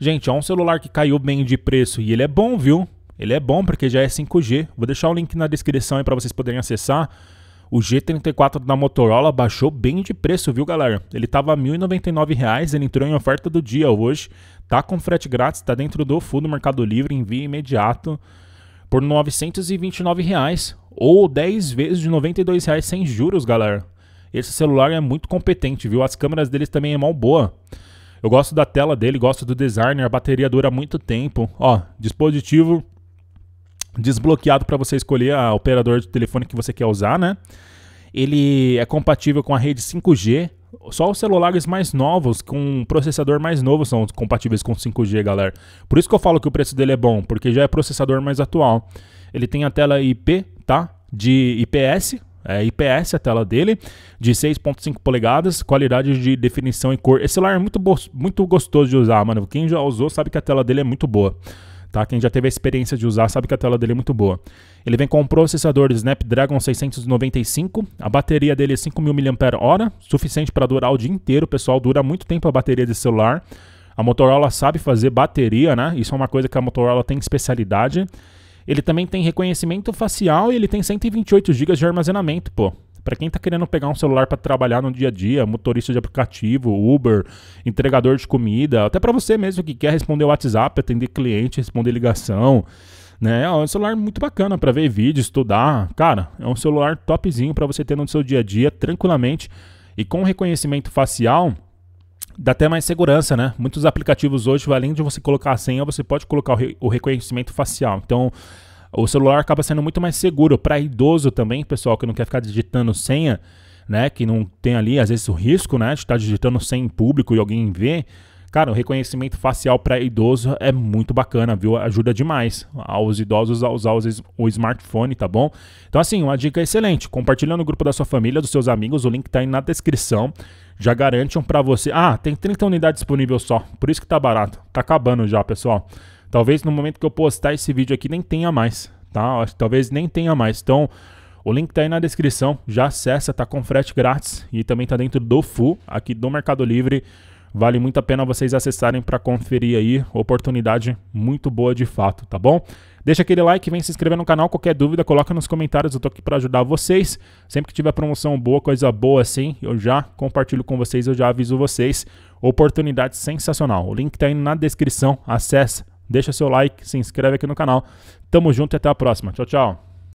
Gente, é um celular que caiu bem de preço e ele é bom, viu? Ele é bom porque já é 5G. Vou deixar o link na descrição aí para vocês poderem acessar. O G34 da Motorola baixou bem de preço, viu, galera? Ele tava R$ 1.099, ele entrou em oferta do dia hoje. Tá com frete grátis, tá dentro do full do Mercado Livre, envio imediato por R$ 929 reais, ou 10 vezes de R$ 92 reais sem juros, galera. Esse celular é muito competente, viu? As câmeras deles também é mal boa. Eu gosto da tela dele, gosto do design, a bateria dura muito tempo. Ó, dispositivo desbloqueado para você escolher a operadora de telefone que você quer usar, né? Ele é compatível com a rede 5G. Só os celulares mais novos, com um processador mais novo, são compatíveis com 5G, galera. Por isso que eu falo que o preço dele é bom, porque já é processador mais atual. Ele tem a tela IP, tá? De IPS, é, IPS a tela dele, de 6.5 polegadas, qualidade de definição e cor. Esse celular é muito, muito gostoso de usar, mano. Quem já usou sabe que a tela dele é muito boa. Tá? Quem já teve a experiência de usar sabe que a tela dele é muito boa. Ele vem com um processador Snapdragon 695, a bateria dele é 5.000 mAh, suficiente para durar o dia inteiro, pessoal, dura muito tempo a bateria desse celular. A Motorola sabe fazer bateria, né? Isso é uma coisa que a Motorola tem especialidade. Ele também tem reconhecimento facial e ele tem 128 GB de armazenamento, pô. Para quem tá querendo pegar um celular para trabalhar no dia a dia, motorista de aplicativo, Uber, entregador de comida, até para você mesmo que quer responder WhatsApp, atender cliente, responder ligação, né? É um celular muito bacana para ver vídeo, estudar. Cara, é um celular topzinho para você ter no seu dia a dia tranquilamente e com reconhecimento facial dá até mais segurança, né? Muitos aplicativos hoje, além de você colocar a senha, você pode colocar o, re o reconhecimento facial. Então, o celular acaba sendo muito mais seguro para idoso também, pessoal que não quer ficar digitando senha, né? Que não tem ali às vezes o risco, né, de estar tá digitando senha em público e alguém ver. Cara, o reconhecimento facial para idoso é muito bacana, viu? Ajuda demais aos idosos a usar o smartphone, tá bom? Então, assim, uma dica excelente. Compartilha no grupo da sua família, dos seus amigos, o link tá aí na descrição já garantem para você. Ah, tem 30 unidades disponíveis só, por isso que tá barato. Tá acabando já, pessoal. Talvez no momento que eu postar esse vídeo aqui nem tenha mais, tá? Talvez nem tenha mais. Então, o link tá aí na descrição, já acessa, tá com frete grátis e também tá dentro do full aqui do Mercado Livre. Vale muito a pena vocês acessarem para conferir aí. Oportunidade muito boa de fato, tá bom? Deixa aquele like, vem se inscrever no canal. Qualquer dúvida, coloca nos comentários. Eu tô aqui para ajudar vocês. Sempre que tiver promoção boa, coisa boa assim, eu já compartilho com vocês, eu já aviso vocês. Oportunidade sensacional. O link tá aí na descrição. Acesse, deixa seu like, se inscreve aqui no canal. Tamo junto e até a próxima. Tchau, tchau.